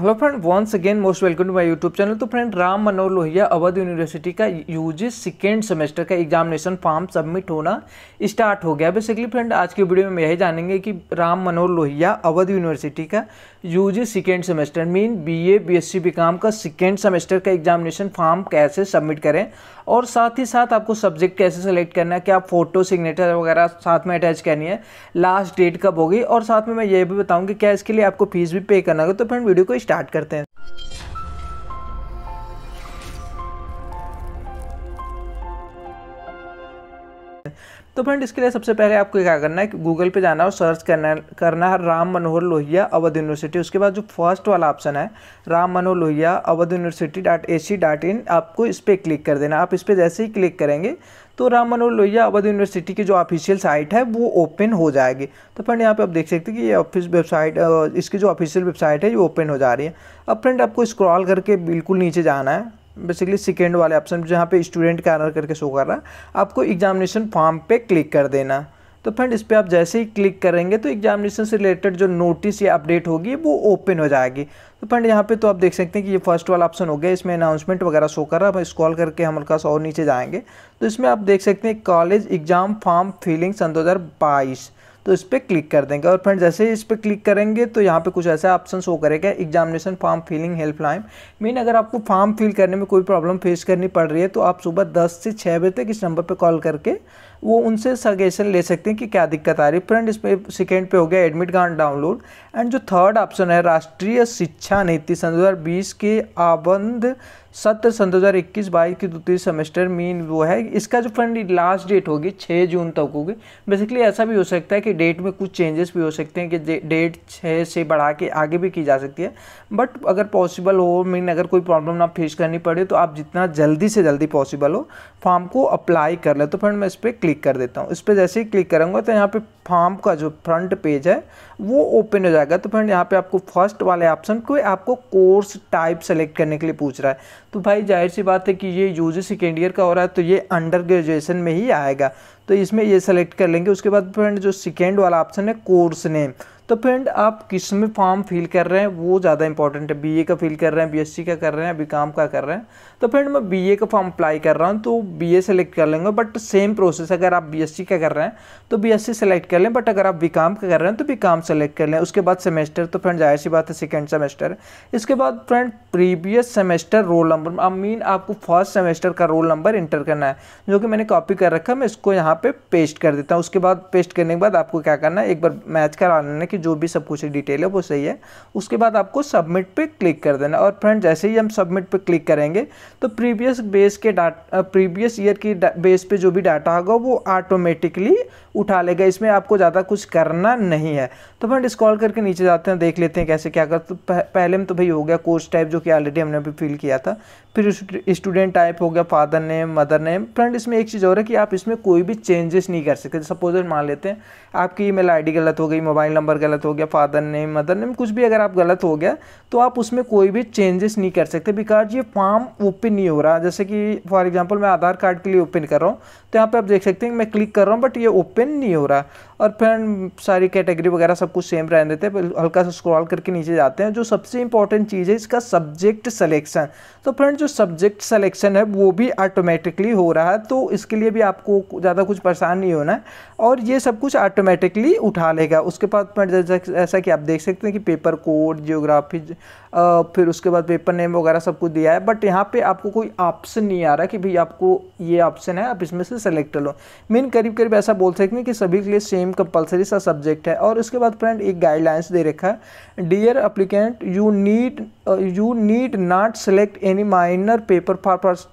hello friend once again most welcome to my YouTube channel तो friend Ram Manohar Lohia Avadh university का UG second semester का examination form submit होना start हो गया basically friend आज की वीडियो में यही जानेंगे कि राम मनोहर लोहिया अवध यूनिवर्सिटी का UG second semester mean BA BSc BCom का सेकेंड सेमेस्टर का एग्जामिनेशन फॉर्म कैसे सबमिट करें और साथ ही साथ आपको सब्जेक्ट कैसे सेलेक्ट करना है क्या फ़ोटो सिग्नेचर वगैरह साथ में अटैच करनी है लास्ट डेट कब होगी और साथ में मैं ये भी बताऊँगी क्या इसके लिए आपको फीस भी पे करना होगा तो फ्रेंड वीडियो को स्टार्ट करते हैं तो फ्रेंड इसके लिए सबसे पहले आपको क्या करना है कि गूगल पे जाना और सर्च करना करना है राम मनोहर लोहिया अवध यूनिवर्सिटी उसके बाद जो फर्स्ट वाला ऑप्शन है Ram Manohar Lohia Avadh university dot A C dot in आपको इस पर क्लिक कर देना आप इस पर जैसे ही क्लिक करेंगे तो राम मनोहर लोहिया अवध यूनिवर्सिटी की जो ऑफिशियल साइट है वो ओपन हो जाएगी तो फ्रेंड यहाँ पे आप देख सकते हैं कि ये ऑफिस वेबसाइट इसकी जो ऑफिशियल वेबसाइट है ये ओपन हो जा रही है अब फ्रेंड आपको स्क्रॉल करके बिल्कुल नीचे जाना है बेसिकली सेकेंड वाले ऑप्शन जहाँ पे स्टूडेंट का आनर करके शो कर रहा है आपको एग्जामिनेशन फॉर्म पे क्लिक कर देना तो फ्रेंड इस पर आप जैसे ही क्लिक करेंगे तो एग्जामिनेशन से रिलेटेड जो नोटिस या अपडेट होगी वो ओपन हो जाएगी तो फ्रेंड यहाँ पे तो आप देख सकते हैं कि ये फर्स्ट वाला ऑप्शन हो गया इसमें अनाउंसमेंट वगैरह शो कर रहा है कॉल करके हम हल्का सा और नीचे जाएंगे तो इसमें आप देख सकते हैं कॉलेज एग्जाम फॉर्म फिलिंग सन दो तो इस पर क्लिक कर देंगे और फ्रेंड जैसे ही इस पर क्लिक करेंगे तो यहाँ पे कुछ ऐसा ऑप्शन शो करेगा examination form filling helpline mean अगर आपको फॉर्म फिल करने में कोई प्रॉब्लम फेस करनी पड़ रही है तो आप सुबह दस से छः बजे तक इस नंबर पर कॉल करके वो उनसे सजेशन ले सकते हैं कि क्या दिक्कत आ रही है फ्रेंड इसमें सेकेंड पे हो गया एडमिट कार्ड डाउनलोड एंड जो थर्ड ऑप्शन है राष्ट्रीय शिक्षा नीति सन दो के आबंध सत्र सन दो हज़ार इक्कीस बाईस के द्वितीय सेमेस्टर मीन वो है इसका जो फंड लास्ट डेट होगी छः जून तक होगी बेसिकली ऐसा भी हो सकता है कि डेट में कुछ चेंजेस भी हो सकते हैं कि डेट छः से बढ़ा के आगे भी की जा सकती है बट अगर पॉसिबल हो मीन अगर कोई प्रॉब्लम ना फेस करनी पड़े तो आप जितना जल्दी से जल्दी पॉसिबल हो फॉर्म को अप्लाई कर ले तो फ्रेंड मैं इस पर क्लिक कर देता हूँ इस पर जैसे ही क्लिक करूँगा तो यहाँ पर फॉर्म का जो फ्रंट पेज है वो ओपन हो जाएगा तो फ्रेंड यहाँ पर आपको फर्स्ट वाले ऑप्शन को आपको कोर्स टाइप सेलेक्ट करने के लिए पूछ रहा है तो भाई जाहिर सी बात है कि ये यू जी सेकेंड ईयर का हो रहा है तो ये अंडर ग्रेजुएशन में ही आएगा तो इसमें ये सेलेक्ट कर लेंगे उसके बाद फ्रेंड जो सेकेंड वाला ऑप्शन है कोर्स नेम तो फ्रेंड आप किस में फॉर्म फिल कर रहे हैं वो ज़्यादा इंपॉर्टेंट है बीए का फिल कर रहे हैं बीएससी का कर रहे हैं बीकॉम का कर रहे हैं तो फ्रेंड मैं बीए का फॉर्म अप्लाई कर रहा हूँ तो बीए सेलेक्ट कर लेंगे बट सेम प्रोसेस अगर आप बीएससी का कर रहे हैं तो बीएससी सेलेक्ट कर लें बट अगर आप बी का कर रहे हैं तो काम सेलेक्ट कर लें उसके बाद सेमेस्टर तो फ्रेंड जाहिर सी बात है सेकेंड सेमेस्टर इसके बाद friend previous semester roll number I mean आपको फर्स्ट सेमेस्टर का रोल नंबर इंटर करना है जो कि मैंने कॉपी कर रखा मैं इसको यहाँ पर पेस्ट कर देता हूँ उसके बाद पेस्ट करने के बाद आपको क्या करना है एक बार मैच कराने कि जो भी सब कुछ डिटेल है वो सही है उसके बाद आपको सबमिट पे क्लिक कर देना और फ्रेंड जैसे ही हम सबमिट पे क्लिक करेंगे तो प्रीवियस बेस के डाटा प्रीवियस ईयर की बेस पे जो भी डाटा होगा वो ऑटोमेटिकली उठा लेगा इसमें आपको ज़्यादा कुछ करना नहीं है तो फ्रेंड स्कॉल करके नीचे जाते हैं देख लेते हैं कैसे क्या कर तो पहले में तो भाई हो गया कोर्स टाइप जो कि ऑलरेडी हमने भी फिल किया था फिर स्टूडेंट टाइप हो गया father name mother name friend इसमें एक चीज़ और है कि आप इसमें कोई भी चेंजेस नहीं कर सकते सपोज मान लेते हैं आपकी ईमेल आईडी गलत हो गई मोबाइल नंबर गलत हो गया फादर नेम मदर नेम कुछ भी अगर आप गलत हो गया तो आप उसमें कोई भी चेंजेस नहीं कर सकते बिकॉज ये फॉर्म ओपन नहीं हो रहा जैसे कि फॉर एग्जाम्पल मैं आधार कार्ड के लिए ओपन कर रहा हूँ तो यहाँ पर आप देख सकते हैं मैं क्लिक कर रहा हूँ बट ये ओपन नहीं हो रहा और फिर सारी कैटेगरी वगैरह सब कुछ सेम रहने देते हैं हल्का सा स्क्रॉल करके नीचे जाते हैं जो सबसे इंपॉर्टेंट चीज़ है इसका सब्जेक्ट सलेक्शन तो फ्रेंड जो सब्जेक्ट सलेक्शन है वो भी ऑटोमेटिकली हो रहा है तो इसके लिए भी आपको ज़्यादा कुछ परेशान नहीं होना है और ये सब कुछ ऑटोमेटिकली उठा लेगा उसके बाद फ्रेंड जैसा कि आप देख सकते हैं कि पेपर कोड जियोग्राफी फिर उसके बाद पेपर नेम वगैरह सब कुछ दिया है बट यहाँ पे आपको कोई ऑप्शन नहीं आ रहा कि भाई आपको ये ऑप्शन है आप इसमें से सेलेक्ट लो मेन करीब करीब ऐसा बोल सकते हैं कि सभी के लिए सेम कंपलसरी सा सब्जेक्ट है और उसके बाद फ्रेंड एक गाइडलाइंस दे रखा है dear applicant you need you need not select any minor paper for first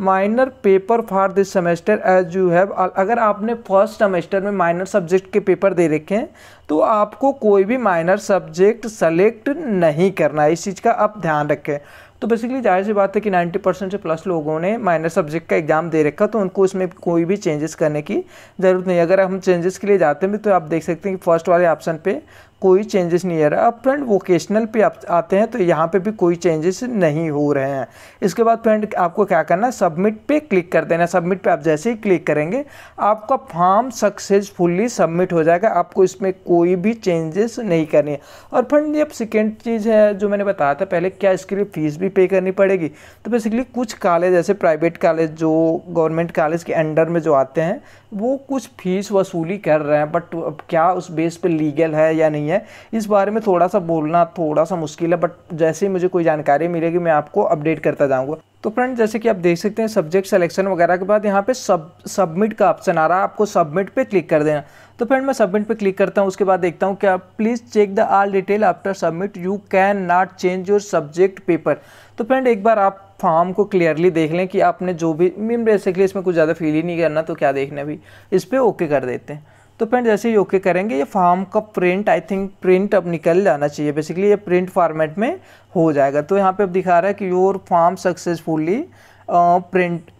minor paper for this semester as you have अगर आपने फर्स्ट सेमेस्टर में माइनर सब्जेक्ट के पेपर दे रखे हैं तो आपको कोई भी माइनर सब्जेक्ट सेलेक्ट नहीं करना है इस चीज़ का आप ध्यान रखें तो बेसिकली जाहिर सी बात है कि 90 परसेंट से प्लस लोगों ने माइनर सब्जेक्ट का एग्ज़ाम दे रखा तो उनको इसमें कोई भी चेंजेस करने की ज़रूरत नहीं अगर हम चेंजेस के लिए जाते हैं तो आप देख सकते हैं कि फर्स्ट वाले ऑप्शन पे कोई चेंजेस नहीं आ रहा अब फ्रेंड वोकेशनल पे आप आते हैं तो यहाँ पे भी कोई चेंजेस नहीं हो रहे हैं इसके बाद फ्रेंड आपको क्या करना है सबमिट पे क्लिक कर देना सबमिट पे आप जैसे ही क्लिक करेंगे आपका फॉर्म सक्सेसफुली सबमिट हो जाएगा आपको इसमें कोई भी चेंजेस नहीं करनी है और फ्रेंड ये अब सेकेंड चीज़ है जो मैंने बताया था पहले क्या इसके लिए फ़ीस भी पे करनी पड़ेगी तो बेसिकली कुछ कॉलेज ऐसे प्राइवेट कॉलेज जो गवर्नमेंट कॉलेज के अंडर में जो आते हैं वो कुछ फ़ीस वसूली कर रहे हैं बट अब क्या उस बेस पर लीगल है या नहीं है है इस बारे में थोड़ा सा बोलना थोड़ा सा मुश्किल है बट जैसे ही मुझे कोई जानकारी मिलेगी मैं आपको अपडेट करता जाऊँगा तो फ्रेंड जैसे कि आप देख सकते हैं सब्जेक्ट सिलेक्शन वगैरह के बाद यहाँ पे सब सबमिट का ऑप्शन आ रहा है आपको सबमिट पे क्लिक कर देना तो फ्रेंड मैं सबमिट पे क्लिक करता हूँ उसके बाद देखता हूँ क्या please check the all detail after submit you can not change your subject paper तो फ्रेंड एक बार आप फॉर्म को क्लियरली देख लें कि आपने जो भी मीन बेसिकली इसमें कुछ ज़्यादा फील ही नहीं करना तो क्या देखना भी इस पर ओके कर देते हैं तो फ्रेंड जैसे ही ओके करेंगे ये फॉर्म का प्रिंट आई थिंक प्रिंट अब निकल जाना चाहिए बेसिकली ये प्रिंट फॉर्मेट में हो जाएगा तो यहाँ पे अब दिखा रहा है कि योर फॉर्म सक्सेसफुली प्रिंट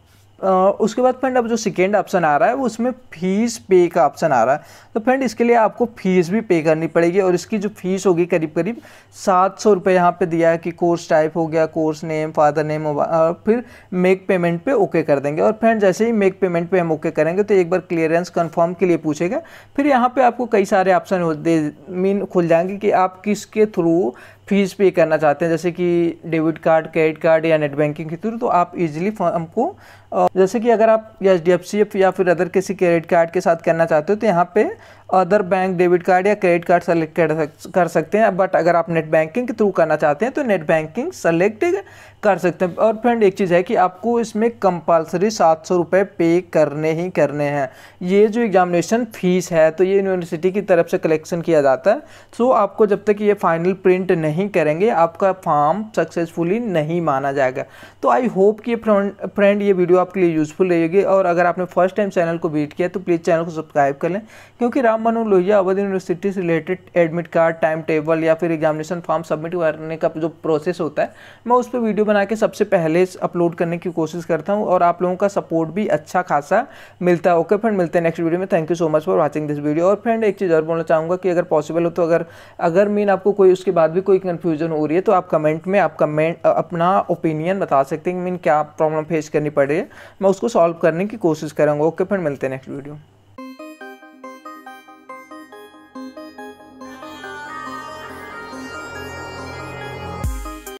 उसके बाद फ्रेंड अब जो सेकेंड ऑप्शन आ रहा है उसमें फीस पे का ऑप्शन आ रहा है तो फ्रेंड इसके लिए आपको फीस भी पे करनी पड़ेगी और इसकी जो फीस होगी करीब करीब सात सौ रुपये यहाँ पर दिया है कि कोर्स टाइप हो गया कोर्स नेम फादर नेम फिर मेक पेमेंट पे ओके कर देंगे और फ्रेंड जैसे ही मेक पेमेंट पे हम ओके करेंगे तो एक बार क्लियरेंस कन्फर्म के लिए पूछेगा फिर यहाँ पर आपको कई सारे ऑप्शन मीन खुल जाएंगे कि आप किसके थ्रू फीस पे करना चाहते हैं जैसे कि डेबिट कार्ड क्रेडिट कार्ड या नेट बैंकिंग के थ्रू तो आप इजीली फॉर्म को जैसे कि अगर आप एच डी एफ सी या फिर अदर किसी क्रेडिट कार्ड के साथ करना चाहते हो तो यहाँ पे अदर बैंक डेबिट कार्ड या क्रेडिट कार्ड सेलेक्ट कर सकते हैं बट अगर आप नेट बैंकिंग के थ्रू करना चाहते हैं तो नेट बैंकिंग सेलेक्ट कर सकते हैं और फ्रेंड एक चीज़ है कि आपको इसमें कंपलसरी सात सौ रुपये पे करने ही करने हैं ये जो एग्जामिनेशन फ़ीस है तो ये यूनिवर्सिटी की तरफ से कलेक्शन किया जाता है सो आपको जब तक ये फाइनल प्रिंट नहीं करेंगे आपका फॉर्म सक्सेसफुली नहीं माना जाएगा तो आई होप कि फ्रेंड ये वीडियो आपके लिए यूज़फुल रहेगी और अगर आपने फर्स्ट टाइम चैनल को वीट किया तो प्लीज़ चैनल को सब्सक्राइब कर लें क्योंकि राम मनोहर लोहिया अवध यूनिवर्सिटी से related admit card time table या फिर एग्जामिनेशन फॉर्म सबमिट करने का जो प्रोसेस होता है मैं उस पर वीडियो बना के सबसे पहले अपलोड करने की कोशिश करता हूँ और आप लोगों का सपोर्ट भी अच्छा खासा मिलता है ओके फ्रेंड मिलते हैं नेक्स्ट वीडियो में thank you so much for watching this video और फ्रेंड एक चीज़ और बोलना चाहूँगा कि अगर पॉसिबल हो तो अगर अगर मीन आपको कोई उसके बाद भी कोई कन्फ्यूजन हो रही है तो आप कमेंट में आप कमेंट अपना ओपिनियन बता सकते हैं मीन क्या प्रॉब्लम फेस करनी पड़ रही है मैं उसको सॉल्व करने की कोशिश करूँगा ओके फ्रेंड मिलते हैं नेक्स्ट वीडियो